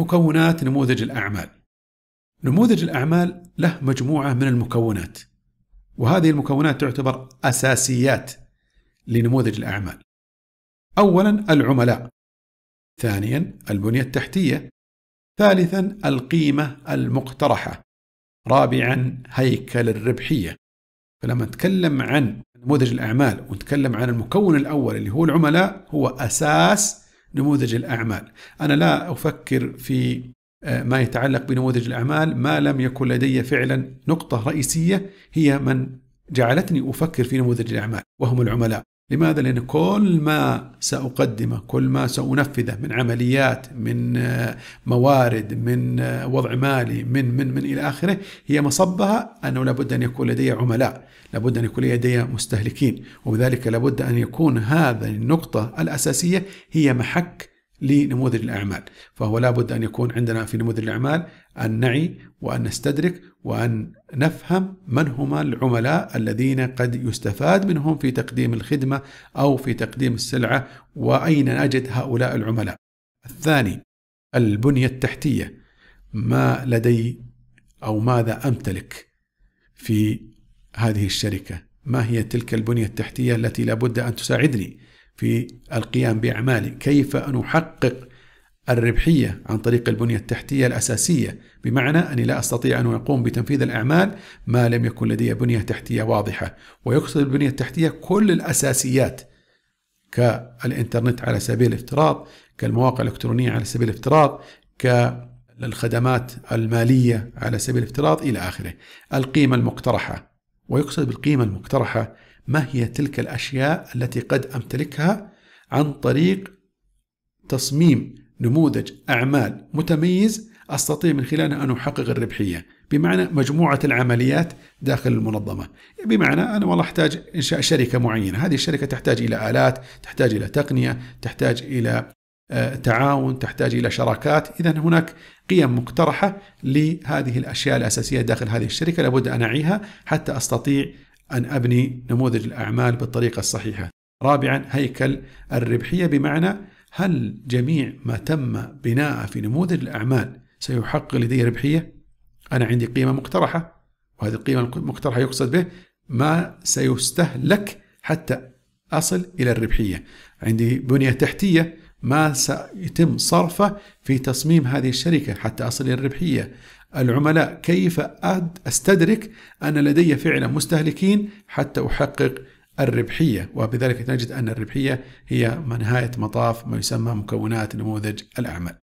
مكونات نموذج الأعمال نموذج الأعمال له مجموعة من المكونات وهذه المكونات تعتبر أساسيات لنموذج الأعمال أولا العملاء ثانيا البنية التحتية ثالثا القيمة المقترحة رابعا هيكل الربحية فلما نتكلم عن نموذج الأعمال ونتكلم عن المكون الأول اللي هو العملاء هو أساس نموذج الأعمال أنا لا أفكر في آه، ما يتعلق بنموذج الأعمال ما لم يكن لدي فعلا نقطة رئيسية هي من جعلتني أفكر في نموذج الأعمال وهم العملاء لماذا؟ لأن كل ما سأقدمه كل ما سأنفذه من عمليات من آه، موارد من آه، وضع مالي من من من إلى آخره هي مصبها أنه لابد أن يكون لدي عملاء لابد أن يكون لدي مستهلكين وبذلك لابد أن يكون هذا النقطة الأساسية هي محك لنموذج الأعمال فهو لابد أن يكون عندنا في نموذج الأعمال أن نعي وأن نستدرك وأن نفهم من هما العملاء الذين قد يستفاد منهم في تقديم الخدمة أو في تقديم السلعة وأين نجد هؤلاء العملاء الثاني البنية التحتية ما لدي أو ماذا أمتلك في هذه الشركة ما هي تلك البنية التحتية التي لابد أن تساعدني في القيام باعمالي كيف ان احقق الربحيه عن طريق البنيه التحتيه الاساسيه بمعنى اني لا استطيع ان اقوم بتنفيذ الاعمال ما لم يكن لدي بنيه تحتيه واضحه ويقصد البنيه التحتيه كل الاساسيات كالإنترنت على سبيل الافتراض كالمواقع الإلكترونية على سبيل الافتراض كالخدمات المالية على سبيل الافتراض إلى آخره القيمة المقترحة ويقصد بالقيمة المقترحة ما هي تلك الأشياء التي قد أمتلكها عن طريق تصميم نموذج أعمال متميز أستطيع من خلاله أن أحقق الربحية بمعنى مجموعة العمليات داخل المنظمة بمعنى أنا والله أحتاج إنشاء شركة معينة هذه الشركة تحتاج إلى آلات تحتاج إلى تقنية تحتاج إلى آه، تعاون تحتاج الى شراكات اذا هناك قيم مقترحه لهذه الاشياء الاساسيه داخل هذه الشركه لابد ان اعيها حتى استطيع ان ابني نموذج الاعمال بالطريقه الصحيحه رابعا هيكل الربحيه بمعنى هل جميع ما تم بناءه في نموذج الاعمال سيحقق لدي ربحيه انا عندي قيمه مقترحه وهذه القيمه المقترحه يقصد به ما سيستهلك حتى اصل الى الربحيه عندي بنيه تحتيه ما سيتم صرفه في تصميم هذه الشركة حتى أصل إلى الربحية العملاء كيف أستدرك أن لدي فعلا مستهلكين حتى أحقق الربحية وبذلك نجد أن الربحية هي نهاية مطاف ما يسمى مكونات نموذج الأعمال